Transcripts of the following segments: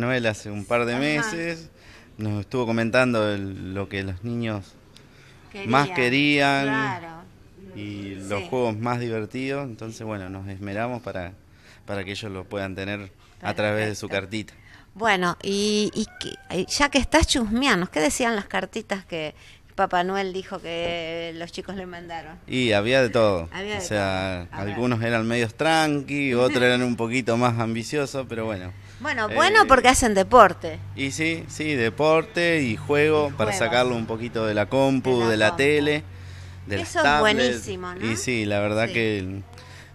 Manuel hace un par de meses nos estuvo comentando lo que los niños más querían y los juegos más divertidos, entonces bueno, nos esmeramos para, para que ellos lo puedan tener a través de su cartita. Bueno, y, ya que estás chusmeando ¿qué decían las cartitas que Papá Noel dijo que los chicos le mandaron. Y había de todo. o sea, algunos eran medios tranqui, otros eran un poquito más ambiciosos, pero bueno. Bueno, bueno eh, porque hacen deporte. Y sí, sí, deporte y juego para sacarlo un poquito de la compu, de la, tele. Eso es buenísimo, ¿no? Y sí, la verdad que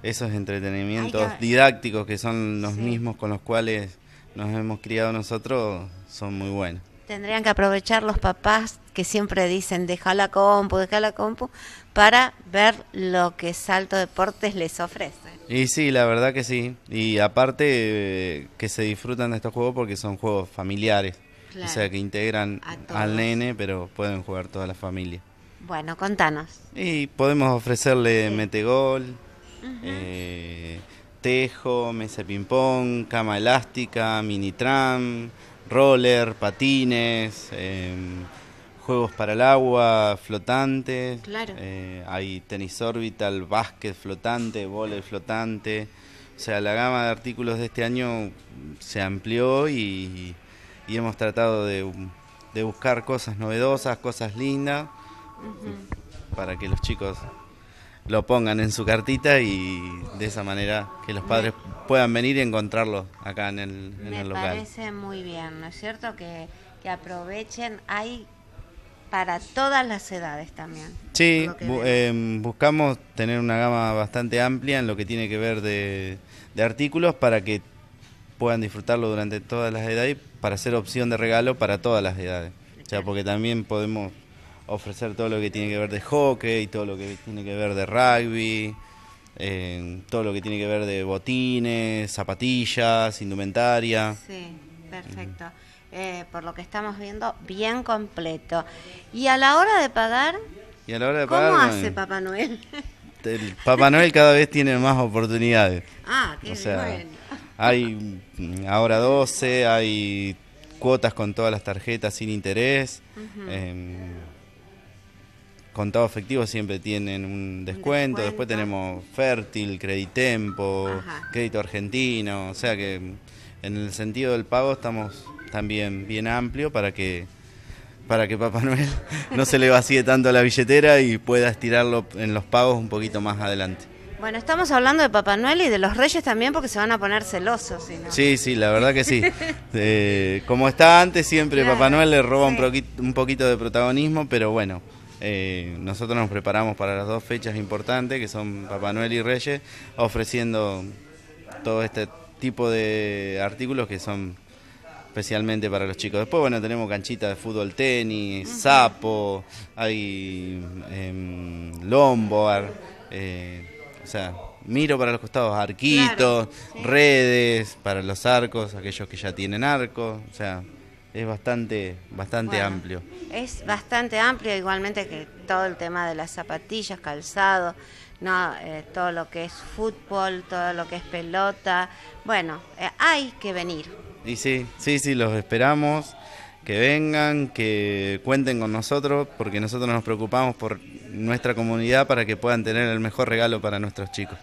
esos entretenimientos didácticos que son los mismos con los cuales nos hemos criado nosotros son muy buenos. Tendrían que aprovechar los papás que siempre dicen, deja la compu, deja la compu, para ver lo que Salto Deportes les ofrece. Y sí, la verdad que sí. Y aparte eh, que se disfrutan de estos juegos porque son juegos familiares. O sea, que integran al nene, pero pueden jugar toda la familia. Bueno, contanos. Y podemos ofrecerle metegol, eh, tejo, mesa ping-pong, cama elástica, mini tram, roller, patines. Em, juegos para el agua flotante, eh, hay tenis orbital, básquet flotante, vole, flotante. O sea, la gama de artículos de este año se amplió y, hemos tratado de, buscar cosas novedosas, cosas lindas, para que los chicos lo pongan en su cartita y de esa manera que los padres puedan venir y encontrarlo acá en el, en local. Me parece muy bien, ¿no es cierto? Que, que aprovechen. Hay para todas las edades también. Sí, em, buscamos tener una gama bastante amplia en lo que tiene que ver de, artículos para que puedan disfrutarlo durante todas las edades y para ser opción de regalo para todas las edades. O sea, porque también podemos ofrecer todo lo que tiene que ver de hockey, todo lo que tiene que ver de rugby, em, todo lo que tiene que ver de botines, zapatillas, indumentaria. Sí, perfecto. Eh, por lo que estamos viendo, bien completo. Y a la hora de pagar, ¿cómo hace eh, Papá Noel? Papá Noel cada vez tiene más oportunidades. Ah, qué bueno. Hay mm, ahora 12, hay cuotas con todas las tarjetas sin interés. Em, contado efectivo siempre tienen un descuento. Después tenemos Fértil, Creditempo, tempo Crédito Argentino. O sea que en el sentido del pago estamos también bien amplio para que para que Papá Noel no se le vacíe tanto la billetera y pueda estirarlo en los pagos un poquito más adelante. Bueno, estamos hablando de Papá Noel y de los Reyes también porque se van a poner celosos. Sí, sí, la verdad que sí. Eh, como está antes, siempre Papá Noel le roba un, poquito de protagonismo, pero bueno, eh, nosotros nos preparamos para las dos fechas importantes que son Papá Noel y Reyes, ofreciendo todo este tipo de artículos que son especialmente para los chicos. Después, bueno, tenemos canchitas de fútbol, tenis, sapo, hay em, eh, o sea, miro para los costados, arquitos, redes para los arcos, aquellos que ya tienen arco o sea, es bastante, bastante amplio. Es bastante amplio, igualmente que todo el tema de las zapatillas, calzado, no, eh, todo lo que es fútbol, todo lo que es pelota. Bueno, eh, hay que venir. Y sí, sí, sí, los esperamos. Que vengan, que cuenten con nosotros, porque nosotros nos preocupamos por nuestra comunidad para que puedan tener el mejor regalo para nuestros chicos.